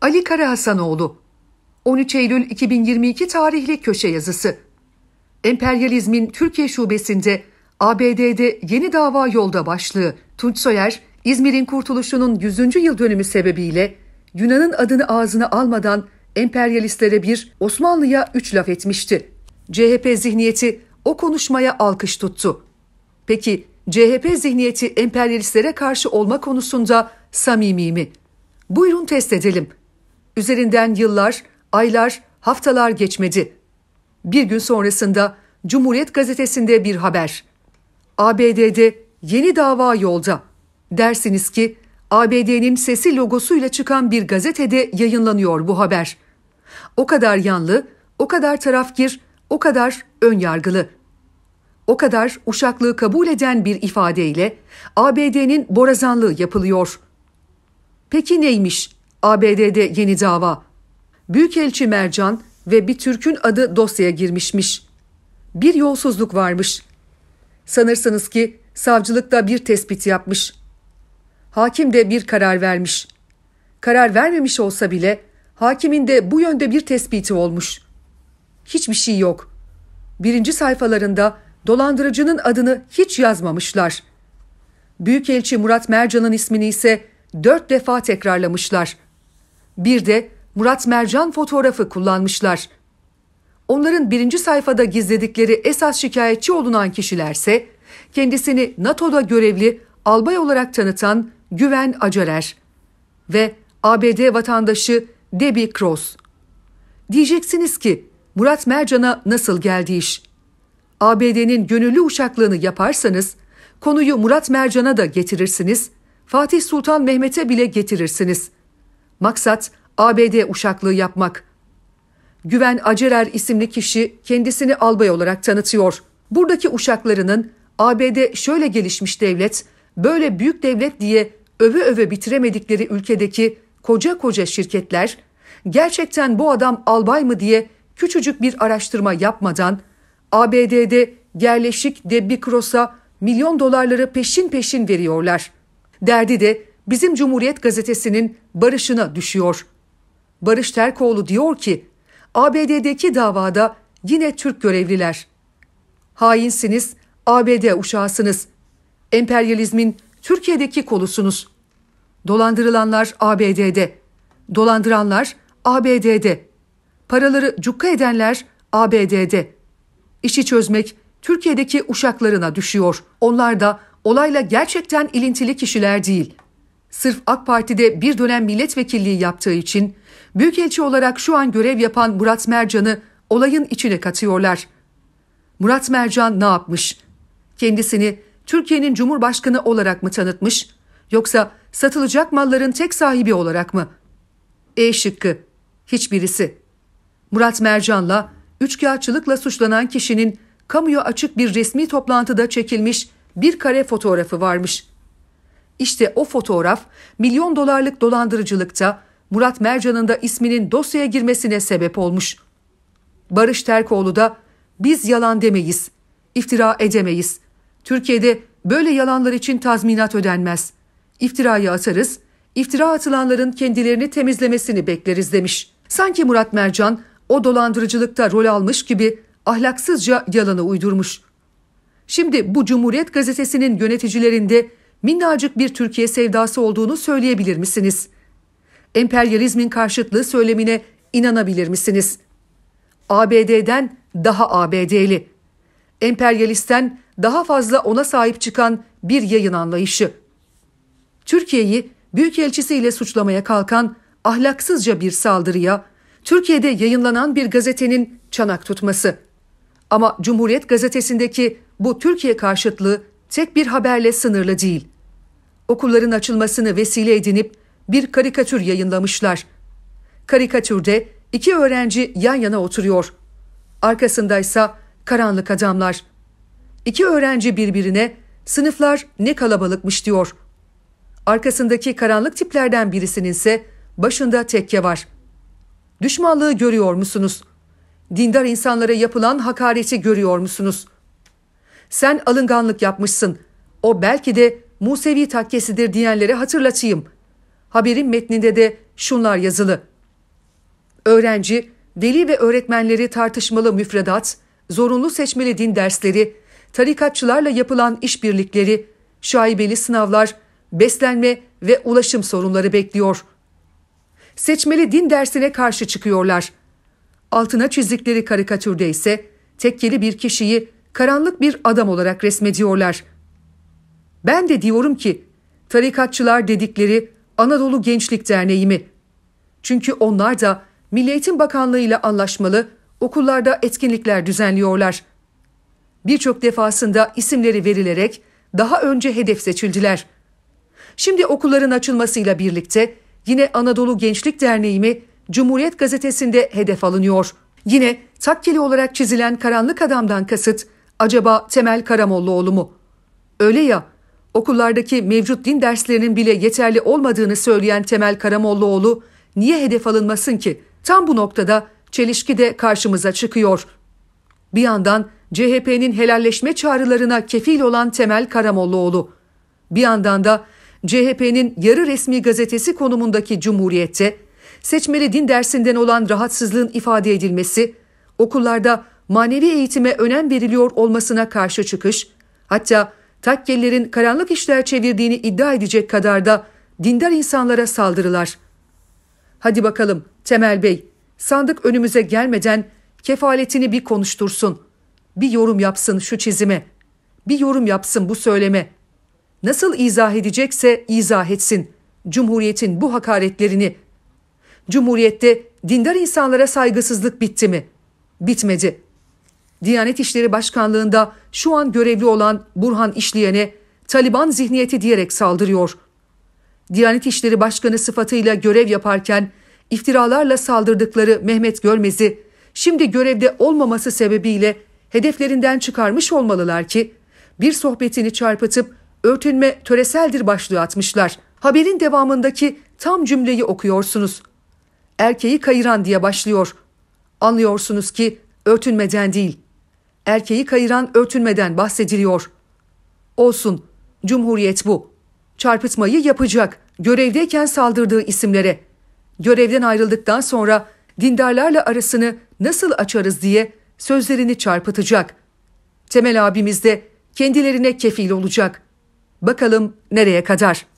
Ali Kara Hasanoğlu, 13 Eylül 2022 tarihli köşe yazısı Emperyalizmin Türkiye Şubesi'nde ABD'de yeni dava yolda başlığı Tunç Soyer, İzmir'in kurtuluşunun 100. yıl dönümü sebebiyle Yunan'ın adını ağzına almadan emperyalistlere bir, Osmanlı'ya üç laf etmişti. CHP zihniyeti o konuşmaya alkış tuttu. Peki CHP zihniyeti emperyalistlere karşı olma konusunda samimi mi? Buyurun test edelim. Üzerinden yıllar, aylar, haftalar geçmedi. Bir gün sonrasında Cumhuriyet gazetesinde bir haber. ABD'de yeni dava yolda. Dersiniz ki ABD'nin sesi logosuyla çıkan bir gazetede yayınlanıyor bu haber. O kadar yanlı, o kadar tarafgir, o kadar ön yargılı. O kadar uşaklığı kabul eden bir ifadeyle ABD'nin borazanlığı yapılıyor. Peki neymiş ABD'de yeni dava. Büyükelçi Mercan ve bir Türk'ün adı dosyaya girmişmiş. Bir yolsuzluk varmış. Sanırsınız ki savcılıkta bir tespit yapmış. Hakim de bir karar vermiş. Karar vermemiş olsa bile hakimin de bu yönde bir tespiti olmuş. Hiçbir şey yok. Birinci sayfalarında dolandırıcının adını hiç yazmamışlar. Büyükelçi Murat Mercan'ın ismini ise dört defa tekrarlamışlar.'' bir de Murat Mercan fotoğrafı kullanmışlar. Onların birinci sayfada gizledikleri esas şikayetçi olunan kişilerse kendisini NATO'da görevli albay olarak tanıtan Güven Acarer ve ABD vatandaşı Debbie Cross. Diyeceksiniz ki Murat Mercan'a nasıl geldi iş? ABD'nin gönüllü uşaklığını yaparsanız konuyu Murat Mercan'a da getirirsiniz, Fatih Sultan Mehmet'e bile getirirsiniz. Maksat ABD uşaklığı yapmak. Güven Acerer isimli kişi kendisini albay olarak tanıtıyor. Buradaki uşaklarının ABD şöyle gelişmiş devlet, böyle büyük devlet diye öve öve bitiremedikleri ülkedeki koca koca şirketler gerçekten bu adam albay mı diye küçücük bir araştırma yapmadan ABD'de yerleşik Debbie Cross'a milyon dolarları peşin peşin veriyorlar. Derdi de bizim Cumhuriyet Gazetesi'nin barışına düşüyor. Barış Terkoğlu diyor ki, ABD'deki davada yine Türk görevliler. Hainsiniz, ABD uşağısınız. Emperyalizmin Türkiye'deki kolusunuz. Dolandırılanlar ABD'de. Dolandıranlar ABD'de. Paraları cukka edenler ABD'de. İşi çözmek Türkiye'deki uşaklarına düşüyor. Onlar da olayla gerçekten ilintili kişiler değil.'' Sırf AK Parti'de bir dönem milletvekilliği yaptığı için büyükelçi olarak şu an görev yapan Murat Mercan'ı olayın içine katıyorlar. Murat Mercan ne yapmış? Kendisini Türkiye'nin Cumhurbaşkanı olarak mı tanıtmış yoksa satılacak malların tek sahibi olarak mı? E şıkkı. Hiçbirisi. Murat Mercan'la üçkağıtçılıkla suçlanan kişinin kamuya açık bir resmi toplantıda çekilmiş bir kare fotoğrafı varmış.'' İşte o fotoğraf milyon dolarlık dolandırıcılıkta Murat Mercan'ın da isminin dosyaya girmesine sebep olmuş. Barış Terkoğlu da biz yalan demeyiz, iftira edemeyiz. Türkiye'de böyle yalanlar için tazminat ödenmez. İftirayı atarız, iftira atılanların kendilerini temizlemesini bekleriz demiş. Sanki Murat Mercan o dolandırıcılıkta rol almış gibi ahlaksızca yalanı uydurmuş. Şimdi bu Cumhuriyet gazetesinin yöneticilerinde minnacık bir Türkiye sevdası olduğunu söyleyebilir misiniz? Emperyalizmin karşıtlığı söylemine inanabilir misiniz? ABD'den daha ABD'li, Emperyalisten daha fazla ona sahip çıkan bir yayın anlayışı. Türkiye'yi büyükelçisiyle suçlamaya kalkan ahlaksızca bir saldırıya, Türkiye'de yayınlanan bir gazetenin çanak tutması. Ama Cumhuriyet gazetesindeki bu Türkiye karşıtlığı tek bir haberle sınırlı değil. Okulların açılmasını vesile edinip bir karikatür yayınlamışlar. Karikatürde iki öğrenci yan yana oturuyor. Arkasındaysa karanlık adamlar. İki öğrenci birbirine sınıflar ne kalabalıkmış diyor. Arkasındaki karanlık tiplerden birisinin ise başında tekke var. Düşmanlığı görüyor musunuz? Dindar insanlara yapılan hakareti görüyor musunuz?'' Sen alınganlık yapmışsın. O belki de Musevi takkesidir diyenlere hatırlatayım. Haberin metninde de şunlar yazılı. Öğrenci, deli ve öğretmenleri tartışmalı müfredat, zorunlu seçmeli din dersleri, tarikatçılarla yapılan işbirlikleri, şaibeli sınavlar, beslenme ve ulaşım sorunları bekliyor. Seçmeli din dersine karşı çıkıyorlar. Altına çizdikleri karikatürde ise tekkeli bir kişiyi karanlık bir adam olarak resmediyorlar. Ben de diyorum ki tarikatçılar dedikleri Anadolu Gençlik Derneği mi? Çünkü onlar da Milli Eğitim Bakanlığı ile anlaşmalı okullarda etkinlikler düzenliyorlar. Birçok defasında isimleri verilerek daha önce hedef seçildiler. Şimdi okulların açılmasıyla birlikte yine Anadolu Gençlik Derneği mi Cumhuriyet Gazetesi'nde hedef alınıyor. Yine takkeli olarak çizilen karanlık adamdan kasıt Acaba Temel Karamollaoğlu mu? Öyle ya, okullardaki mevcut din derslerinin bile yeterli olmadığını söyleyen Temel Karamollaoğlu niye hedef alınmasın ki? Tam bu noktada çelişki de karşımıza çıkıyor. Bir yandan CHP'nin helalleşme çağrılarına kefil olan Temel Karamollaoğlu. Bir yandan da CHP'nin yarı resmi gazetesi konumundaki Cumhuriyet'te seçmeli din dersinden olan rahatsızlığın ifade edilmesi, okullarda manevi eğitime önem veriliyor olmasına karşı çıkış, hatta takkelilerin karanlık işler çevirdiğini iddia edecek kadar da dindar insanlara saldırılar. Hadi bakalım Temel Bey, sandık önümüze gelmeden kefaletini bir konuştursun. Bir yorum yapsın şu çizime. Bir yorum yapsın bu söyleme. Nasıl izah edecekse izah etsin. Cumhuriyetin bu hakaretlerini. Cumhuriyette dindar insanlara saygısızlık bitti mi? Bitmedi. Diyanet İşleri Başkanlığı'nda şu an görevli olan Burhan İşleyen'e Taliban zihniyeti diyerek saldırıyor. Diyanet İşleri Başkanı sıfatıyla görev yaparken iftiralarla saldırdıkları Mehmet Görmez'i şimdi görevde olmaması sebebiyle hedeflerinden çıkarmış olmalılar ki bir sohbetini çarpıtıp örtünme töreseldir başlığı atmışlar. Haberin devamındaki tam cümleyi okuyorsunuz. Erkeği kayıran diye başlıyor. Anlıyorsunuz ki örtünmeden değil, erkeği kayıran örtünmeden bahsediliyor. Olsun, Cumhuriyet bu. Çarpıtmayı yapacak, görevdeyken saldırdığı isimlere. Görevden ayrıldıktan sonra dindarlarla arasını nasıl açarız diye sözlerini çarpıtacak. Temel abimiz de kendilerine kefil olacak. Bakalım nereye kadar?''